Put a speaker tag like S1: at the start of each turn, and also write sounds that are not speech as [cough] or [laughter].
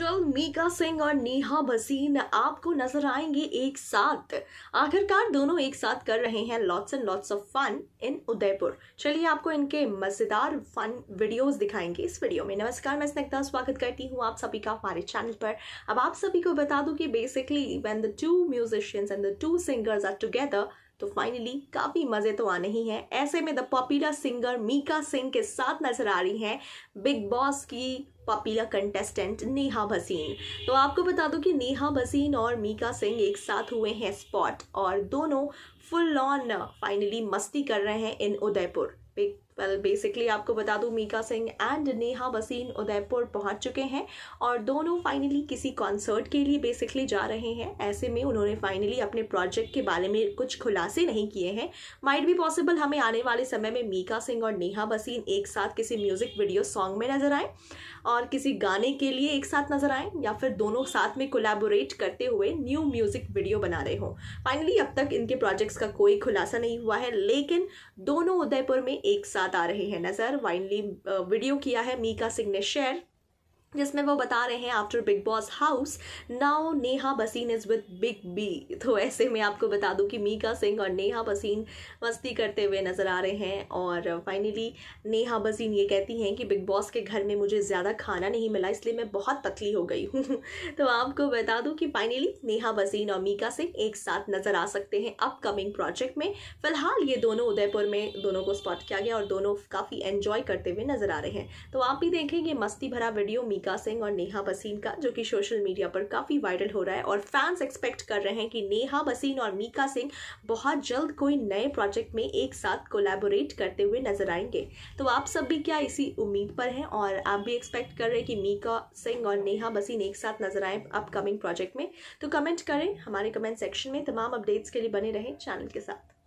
S1: काजल मीका सिंह और नेहा भसीन आपको नजर आएंगे एक साथ आखिरकार दोनों एक साथ कर रहे हैं lots and lots of fun in Udaipur चलिए आपको इनके मजेदार फन वीडियोस दिखाएंगे इस वीडियो में नमस्कार मैं स्नेग्धा स्वागत करती हूँ आप सभी का हमारे चैनल पर अब आप सभी को बता दू की basically when the two musicians and the two singers are together तो फाइनली काफ़ी मज़े तो आने ही हैं ऐसे में the popular singer Mika Singh के साथ नजर आ रही हैं बिग बॉस की पपीला कंटेस्टेंट नेहा भसीन तो आपको बता दूं कि नेहा भसीन और मीका सिंह एक साथ हुए हैं स्पॉट और दोनों फुल ऑन फाइनली मस्ती कर रहे हैं इन उदयपुर वेल बेसिकली आपको बता दूं मीका सिंह एंड नेहा बसीन उदयपुर पहुंच चुके हैं और दोनों फाइनली किसी कॉन्सर्ट के लिए बेसिकली जा रहे हैं ऐसे में उन्होंने फाइनली अपने प्रोजेक्ट के बारे में कुछ खुलासे नहीं किए हैं माइट भी पॉसिबल हमें आने वाले समय में मीका सिंह और नेहा बसीन एक साथ किसी म्यूज़िक वीडियो सॉन्ग में नजर आए और किसी गाने के लिए एक साथ नजर आए या फिर दोनों साथ में कोलेबोरेट करते हुए न्यू म्यूज़िक वीडियो बना रहे हों फाइनली अब तक इनके प्रोजेक्ट्स इसका कोई खुलासा नहीं हुआ है लेकिन दोनों उदयपुर में एक साथ आ रहे हैं नज़र वाइनली वीडियो किया है मीका सिंह ने शेयर जिसमें वो बता रहे हैं after Bigg Boss house now Neha Bhasin is with big B तो ऐसे में आपको बता दूं कि मीका सिंह और नेहा बसीन मस्ती करते हुए नज़र आ रहे हैं और फाइनली नेहा बसीन ये कहती हैं कि बिग बॉस के घर में मुझे ज़्यादा खाना नहीं मिला इसलिए मैं बहुत पतली हो गई हूँ [laughs] तो आपको बता दूँ कि फाइनली नेहा बसीन और मीका सिंह एक साथ नज़र आ सकते हैं अपकमिंग प्रोजेक्ट में फ़िलहाल ये दोनों उदयपुर में दोनों को स्पॉट किया गया और दोनों काफ़ी एन्जॉय करते हुए नज़र आ रहे हैं तो आप भी देखेंगे मस्ती भरा वीडियो मीका दीपिका सिंह और नेहा बसीन का जो कि सोशल मीडिया पर काफ़ी वायरल हो रहा है और फैंस एक्सपेक्ट कर रहे हैं कि नेहा बसीन और मीका सिंह बहुत जल्द कोई नए प्रोजेक्ट में एक साथ कोलेबोरेट करते हुए नजर आएंगे तो आप सब भी क्या इसी उम्मीद पर हैं और आप भी एक्सपेक्ट कर रहे हैं कि मीका सिंह और नेहा बसीन एक साथ नजर आए अपकमिंग प्रोजेक्ट में तो कमेंट करें हमारे कमेंट सेक्शन में तमाम अपडेट्स के लिए बने रहें चैनल के साथ